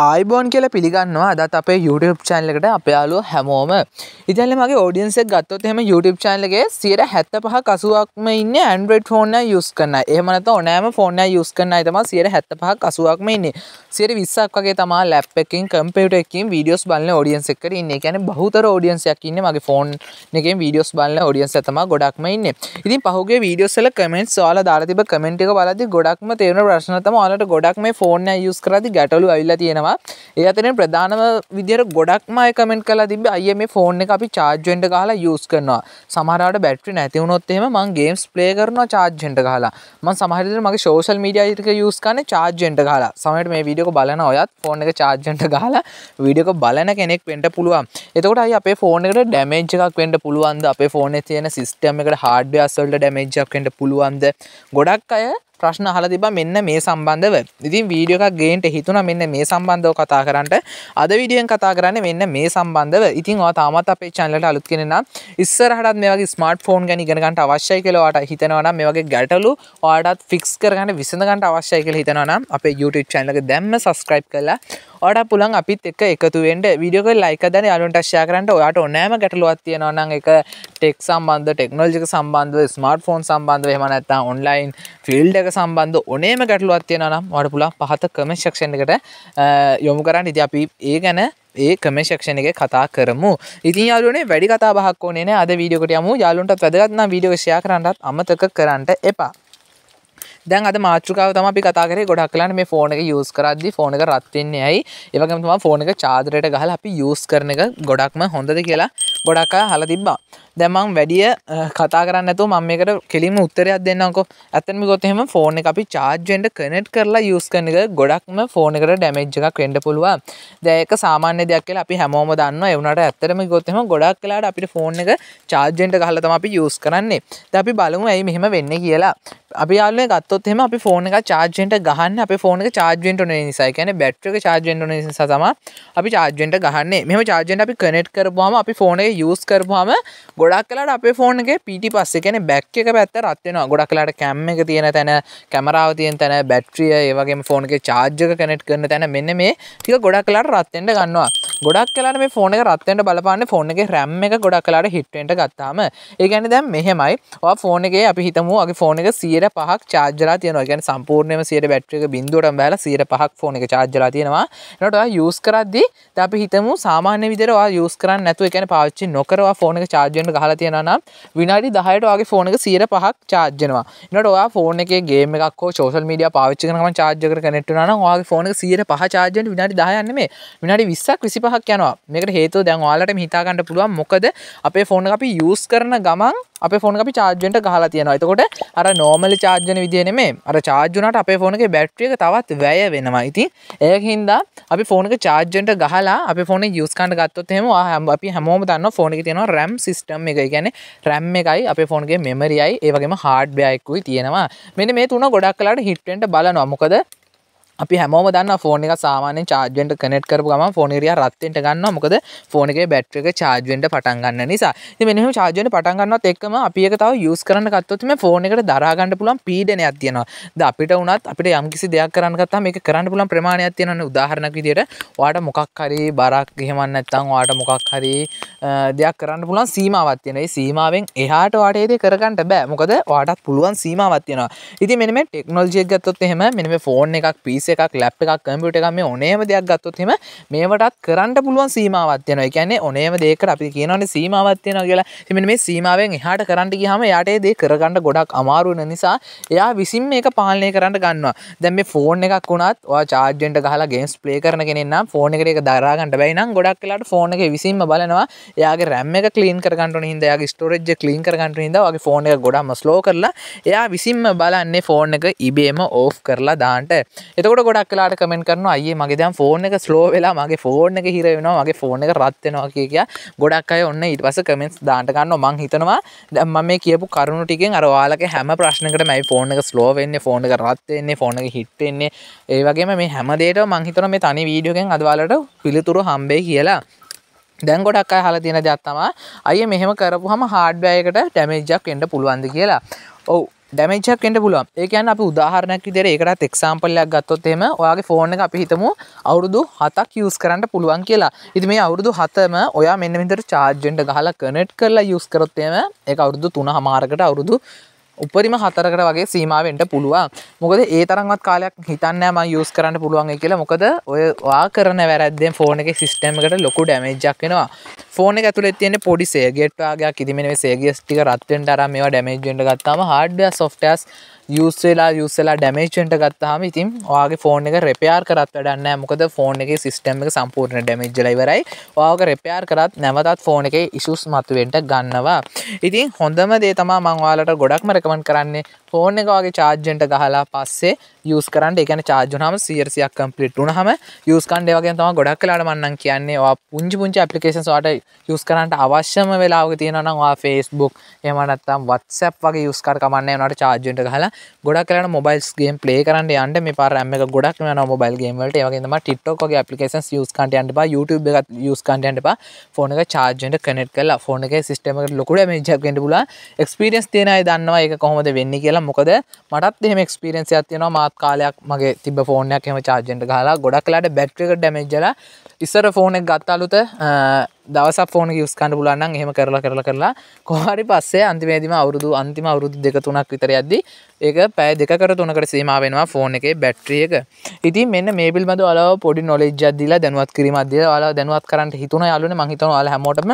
ආයිබෝන් කියල පිළිගන්නවා අදත් අපේ YouTube චැන්ලකට අපයාලු හැමෝම ඉතල මගේ ෝඩියන්සෙක් ගත්තොත් එම YouTube චැන්ලගේ සියට හැත්ත පහ කසුවක්ම ඉන්න ඇන්ඩ්‍රඩ් ෆෝන යුස් කන්න එහමනත ඕනෑම ෆෝන යුස් කන්න තම සියට හැත්ත පහ කසුවක්ම ඉන්න සියට විස්සක් වගේ තමා ලැප් එකින් කම්පියට එකින් වීඩියෝස් බලන්න ෝඩියන්ස එක්කර ඉන්න ැන බහතර ෝඩියන්සයක් ඉන්න මගේ ෆෝන් එකෙන් වීඩියෝස් බලන්න ෝඩියන්ස තම ගොඩක්ම ඉන්න ඉතින් පහුගේ වීඩියෝසල කමෙන්ට් සවාල දාලතිබ කමෙන්ට් එක බලදි ගොඩක්ම තේරන ප්‍රශ්නතම වාලට ගොඩක් මේ ෆෝන යුස් කරදි ගැටලු ඇල්ල තියෙන තියෙනවා ඒ අතන ප්‍රධානම විදිහට ගොඩක්ම අය කමෙන්ට් කරලා තිබ්බ අයියේ මේ ෆෝන් එක අපි චාර්ජ් වෙන්න ගහලා යූස් කරනවා සමහරවට බැටරි නැති වුණොත් එහෙම මම ගේම්ස් ප්ලේ කරනවා චාර්ජ් වෙන්න ගහලා මම සමහර විට මගේ සෝෂල් මීඩියා එක යූස් කරන්නේ චාර්ජ් වෙන්න ගහලා සමහරවිට මේ වීඩියෝ එක බලන ඔයත් ෆෝන් එක චාර්ජ් වෙන්න ගහලා වීඩියෝ එක බලන කෙනෙක් වෙන්න පුළුවන් එතකොට අයි අපේ ෆෝන් එකට ඩැමේජ් එකක් වෙන්න පුළුවන්ද අපේ ෆෝනේ තියෙන සිස්ටම් එකට හાર્ඩ්වෙයාර්ස් වලට ඩැමේජ් එකක් වෙන්න පුළුවන්ද ගොඩක් අය ප්‍රශ්න අහලා තිබ්බා මෙන්න මේ සම්බන්ධව. ඉතින් වීඩියෝ එකක් ගේන්න හිතුණා මෙන්න මේ සම්බන්ධව කතා කරන්නට. අද වීඩියෝෙන් කතා කරන්නේ මෙන්න මේ සම්බන්ධව. ඉතින් ඔයා තාමත් අපේ channel එකට අලුත් කෙනෙක් නම් ඉස්සරහටත් මේ වගේ ස්මාර්ට් ෆෝන් ගැන ඉගෙන ගන්න අවශ්‍යයි කියලා ඔයාට හිතෙනවා නම් මේ වගේ ගැටලු ඔයාටත් ෆික්ස් කරගන්න විසඳ ගන්න අවශ්‍යයි කියලා හිතනවා නම් අපේ YouTube channel එක දැම්ම subscribe කරලා ඔට පුළන් අපිත් එක එකතුවෙන්ට විඩියෝක ලයික දැන අලුන්ටක්ෂා කරට ඔයාට ඕනෑම ගැටලුවත් තියෙනවන එක ටෙක් සම්බන්ධ ටෙක්නෝජික සම්බන්ධ ස්මර්ට ෆෝන් සම්බන්ධ හමනත්තා ඔන්ලයින් ෆිල්ඩ එක සම්බන්ධ ඕනේම ගැටලුවත් තියෙනනම් වට පුලා පහත කම ශක්ෂණකට යොමු කරන්න ඉති අපි ඒ ගැන ඒ කමේශක්ෂණ එක කතා කරමු ඉතින් යාලුවනේ වැඩි කතා බහක් ඕනේ අද වීඩියෝකට යමු යාලුන්ටත් වැදගත්නම් වීඩියෝ ෂෙයා කරන්නත් අමතක කරන්න එපා දැන් අද මාතෘකාව තම අපි කතා කරේ ගොඩක් කලන්න මේ ෆෝන එක යස් කරද්දි ෆෝන එක රත්වෙන්නේ ඇයි ඒවගම තම ෆෝන එක චාදරයට ගහල අපි යස් කරන එක ගොඩක්ම හොඳද කියලා ගොඩක්කා හල තිබ්බා දැමං වැඩිය කතා කරන්නතු මම එකට කෙලිම උත්තරයක් දෙන්නකෝ ඇතම ගොතෙම ෆෝන අපි චාර්ජෙන්ට කනෙට් කරලා යස් කනක ගොඩක්ම ෆෝන එකට ඩැමේජ් එකක් වෙන්ඩ පුළුවන් දැක සාමාන්‍ය දෙයක් කියලා අපි හැමෝම දන්න එවනට ඇත්තරම ගොතෙම ගොඩක් කලාට අපිට ෆෝන එක චාර්ජෙන්ට කහලතම අපි යස් කරන්නේ ද අපි බලමු ඇයි මෙහෙම වෙන්න කියලා අපි යාලුවේ ගත්තොත් එහෙම අපි ෆෝන් එක චාර්ජෙන්ට ගහන්න අපේ ෆෝන් එක චාර්ජෙන්ට වෙන නිසා. ඒ කියන්නේ බැටරි එක චාර්ජෙන්ට වෙන නිසා තමයි අපි චාර්ජෙන්ට ගහන්නේ. මෙහෙම චාර්ජෙන්ට අපි කනෙක්ට් කරපුවාම අපි ෆෝන් එක යූස් කරපුවාම ගොඩක් කලාට අපේ ෆෝන්ගේ පිටි පස්ස කෙන බැක් එක පැත්ත රත්වෙනවා ගොඩක් කලාට කැම්ම එක තියෙන තැන කැමරාව තියෙන් තැන බැට්‍රිය ඒවගේ ෆෝන්ගේ චාර්ජක කනෙට් කරන තැන මෙන්න මේ ටික ගොඩක් කලාට රත්වෙන්ට ගන්නවා ගොඩක් කලාට මේ ෆෝන එක රත්වෙන්ට බලපාන්න ෆෝන එක රැම් එක ගොඩක් කලාට හිට්ටෙන්ට ගත්තාම ඒගැනි දැම් මෙහෙමයි ඔ ෆෝනගේ අපි හිතමුගේ ෆෝන එක සියට පහක් චාර්ජලා තියනවා ගැන සම්පූර්ණයම සියට බැට්‍රික බින්දුවට බැල සියට පහක් ෆෝන එක චාර්ජලා තියෙනවා නට යස් කරද්දි අපි හිතමු සාමාන්‍ය විදරවා යස් කරන්න නැතුව එකැන පාච්චි නොකරවා ෆෝන එක චාර්ජෙන්ට හලා තියෙනනම් විනාඩි දහයටවාගේ ෆෝන එක සියට පහක් චාර්ජනවා නට ඔයා ෆෝන එක ගේම එකක් සෝල් මඩිය පාච්චිකනම චාර්ජක කනෙට්ටුනවාගේ ෆෝන සියට පහ චාර්ජෙන්ට විනාඩි දායන්න මේ විනාඩි විස්සක් විසිපහ පහක් යනවා මේකට හේතු දැන් ඔයාලට හිතාගන්න පුළුවන් මොකද අපේ ෆෝන් අපි යූස් කරන ගමන් අපේ ෆෝන් අපි චාර්ජෙන්ට ගහලා තියෙනවා එතකොට අර නෝමල් චාර්ජන විදිය නෙමේ අර චාර්ජ් වුණාට අපේ ෆෝන් එකේ බැටරි එක තවත් වැය වෙනවා ඉතින් ඒක හින්දා අපි ෆෝන් එක චාර්ජෙන්ට ගහලා අපේ ෆෝන් එක යූස් කරන්න ගත්තොත් එහෙම අපි හැමෝම දන්නවා ෆෝන් එකේ තියෙනවා RAM සිස්ටම් එක. ඒ කියන්නේ RAM එකයි අපේ ෆෝන් එකේ මෙමරියයි ඒ වගේම hardware එකකුයි තියෙනවා. මෙන්න මේ තුන ගොඩක් කලකට hit වෙන්න බලනවා. මොකද අපි හැමෝම දන්න ෆෝන එක සාමානෙන් චාර්ජෙන්ට කනෙට් කරපු ගම ෆෝනරිය රත්තෙන්ට ගන්න මොකද ෆෝනගේ බැට්‍ර එක චාර්ජෙන්ට පටන්ගන්න නිසා මෙනිම චාර්ජෙන්ට පටන්ගන්නත් එක්ම අපි එක තව යස් කරන්න කත්තොත්ම ෆෝන එකට දරාගන්න පුළන් පීඩනයක් තියෙනවා ද අපිට වනත් අපිට යම්කිසි දෙයක් කරන්නගත් මේ කරන්න පුළන් ප්‍රමාණයක් තියෙනන්න උදාහරණක විදියට වාට මොකක් හරි බරක් ගෙහමන්න ඇත්තං වාට මොකක් හරි දෙයක් කරන්න පුළන් සීමාවත් තියෙනයි සීමාවෙන් එහාට වාටේද කරගන්නට බෑ මොකද වාටත් පුළුවන් සීමාවත් තියෙනවා ඉති මෙම ටෙක්නෝජියක් ගත්තොත් එහෙම මෙම ෆෝන් එකක් පිස එකක් ලැප් එකක් කම්පියුට එකක් මේ ඕනේම දෙයක් ගත්තොත් එහෙම මේවටත් කරන්න පුළුවන් සීමාවක් තියෙනවා. ඒ කියන්නේ ඕනේම දෙයකට අපි කියනවනේ සීමාවක් තියෙනවා කියලා. ඉතින් මේ සීමාවෙන් එහාට කරන්න ගියාම එයාට ඒ දේ කරගන්න ගොඩක් අමාරු වෙන නිසා එයා විසින් මේක පාලනය කරන්න ගන්නවා. දැන් මේ ෆෝන් එකක් වුණත් ඔයා චාර්ජ් වෙන්න ගහලා ගේම්ස් ප්ලේ කරන කෙනෙක් නම් ෆෝන් එකට ඒක දරා ගන්න බැයි නම් ගොඩක් වෙලාට ෆෝන් එකේ විසින්ම බලනවා. එයාගේ RAM එක ක්ලීන් කරගන්න ඕන හින්දා එයාගේ ස්ටෝරේජ් එක ක්ලීන් කරගන්න හින්දා ඔයාගේ ෆෝන් එක ගොඩක්ම ස්ලෝ කරලා එයා විසින්ම බලන්නේ ෆෝන් එක ඉබේම ඕෆ් කරලා දාන්නට. එතකොට එතකොට ගොඩක් කලාට කමෙන්ට කරන අයේ මගේ දැන් ෆෝන් එක ස්ලෝ වෙලා මගේ ෆෝන් එක හිර වෙනවා මගේ ෆෝන් එක රත් වෙනවා කිය කිය ගොඩක් අය ඔන්න ඊට පස්සේ කමෙන්ට්ස් දාන්න ගන්නවා මං හිතනවා දැන් මම මේ කියපු කරුණු ටිකෙන් අර ඔයාලගේ හැම ප්‍රශ්නකටම මේ ෆෝන් එක ස්ලෝ වෙන්නේ ෆෝන් එක රත් වෙන්නේ ෆෝන් එක හිට් වෙන්නේ ඒ වගේම මේ හැම දෙයකම මං හිතනවා මේ තනි වීඩියෝ එකෙන් අද ඔයාලට පිළිතුරු හම්බෙයි කියලා දැන් ගොඩක් අය හල තියෙන දෙයක් තමයි අයියේ මෙහෙම කරපුවාම හાર્ඩ්වෙයාර් එකට ඩැමේජ් එකක් එන්න පුළුවන්ද කියලා. ඔව් ඩැමච්චක් එට පුලුවන් ඒකන් අප උදාහරණයක් විදිර ඒකටත් එක්සාම්පල්ලයක් ගත්තොත්තෙම ඔයාගේ ෆෝන එක අපි හිතමු අවුරුදු හතක් යස් කරන්න පුළුවන් කියලා ඉති මේ අවුරුදු හතම ඔයා මෙන්න විතර චාර්ජෙන්ට ගහලා කනෙට් කරලා යුස් කරොත්තේම එක අවුරුදු තුන හමාරකට අවුරුදු උපරිම හතරකට වගේ සීමාවෙන්ට පුළුවන් මොකද ඒ තරන්වත් කාලයක් හිතන්නෑම යස් කරන්න පුළුවන්ගේ කියලා මොකද ඔය වා කරන වැරද්දෙන් ෆෝන එක සිස්ටමකට ලොකු ඩැමේජක් වෙනවා ෆෝන එක ඇතුළේ තියෙන පොඩි සේගෙට්වාගයක් ඉදිමෙන සේගස් ටික රත්වෙන්ට අරම් මේවා ඩැමේජ්ෙන්ට ගත්තාම හඩ සොෆ්ටස් යුස්සේලා යුස්සලා ඩැමේච්චෙන්ට ගත්තාහම ඉතින් ඔයාගේ ෆෝන් එක රෙපයාර් කරත් වැඩන්න මොකද ෆෝන් එක සිස්ටම් එක සම්පූර්ණ ඩැමෙජ්ජලයිවරයි ඔයාක රෙපයාර් කරත් නැවතත් ෆෝන එක ඉසුස් මතුවෙන්ට ගන්නවා ඉතින් හොඳම දේ තමා මංවාලට ගොඩක් මරකමන් කරන්නේ ෆෝන් එක වගේ චාර්ජෙන්ට ගහලා පස්සේ යස් කරන්න එකන චාර්ජනහම සියරසියක් කම්පලිට් වුණහම යස් කන්ඩ වගේ තම ගොඩක් කලාට මන්නන් කියන්නේ පුංචි පුංචි අපපලිකේන් වාට යස් කරන්නට අවශ්‍යම වෙලාව තියෙනනවා ෆේස්බුක් එමනත්තම් වත්සැප් වගේ යස්කර කමන්න නට චාර්ජෙන්ට හලා ගොඩක් කලන මොබයිල්ස්ගේ පලේ කරන්න අන්ට මේ පරම ගොඩක් න මොබයිල්ගේමට වගේම ටිට්ටෝකගේ පපිකේන් යස් කටයන්ට බා YouTube එකත් යස් කටයන්ට බා ෆෝන එක චාර්ජෙන්ට කනෙට් කලා ෆෝන එක සිස්ටමට ලොකුට මේ ජක්ගෙන්ට පුලා එක්ස්පිරියස් තියෙනයි දන්නවා එක කොහොමද වෙන්න කියලා කියන්න මොකද මටත් එහෙම ක්ස්පිරෙන්න්සි තියන මාත් කාලයක් මගේ තිබ ෆෝනයක් එම චාර්ජෙන්ට හලා ගොඩක් ලට බැට්‍රික ඩමෙජ්ල ඉස්සර ෆෝනෙක් ගත්තාලුත දවස ෆෝන ස්කන්ඩ පුලන්න හෙම කරලා කරලා කරලා කොහරි පස්සේ අන්තිමේදම අවුරුදු අන්තිම අවුරුදු දෙක තුනක් විතර ඇද්දි ඒක පෑ දෙකර තුනකට සීමාවෙනවා ෆෝන එක බැට්‍රිය එක ඉති මෙන්න මේ පිල්බඳ අලාව පොඩි නොලෙජ් අදදිලා දැනුවත් කිරීමදදිය ලා දැනුවත් කරට හිතුන යාලන මහිතන ල හැමෝටම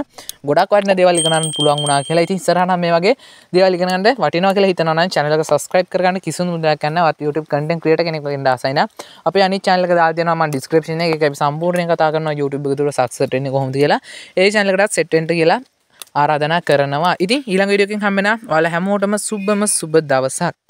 ගොඩක් වටන දෙවල්ලිගන්න පුළුවන් වුණනා කියලා ඉතින් සරහන මේ වගේ දෙවල්ලිගනට වටිනවා කියලා හිතන චැනලක සස්ක්‍රයිප් කරන්න කිසු දක්න්න YouTube කටෙන් ක්‍රට කෙනෙක් දසයින අප අනි චාලක දාදනම ඩිස්ක්‍රපෂන එක සම්පූර්ණය කතා කරන YouTube තුර සක්සටන කොහොම කියලා ඒ ජනලකටත් සෙට්ටෙන්ට කියලා ආරාධනා කරනවා ඉතින් ඊළඟ විඩියකින් හම්බෙන වල හැමෝටම සුබම සුබ දවසක්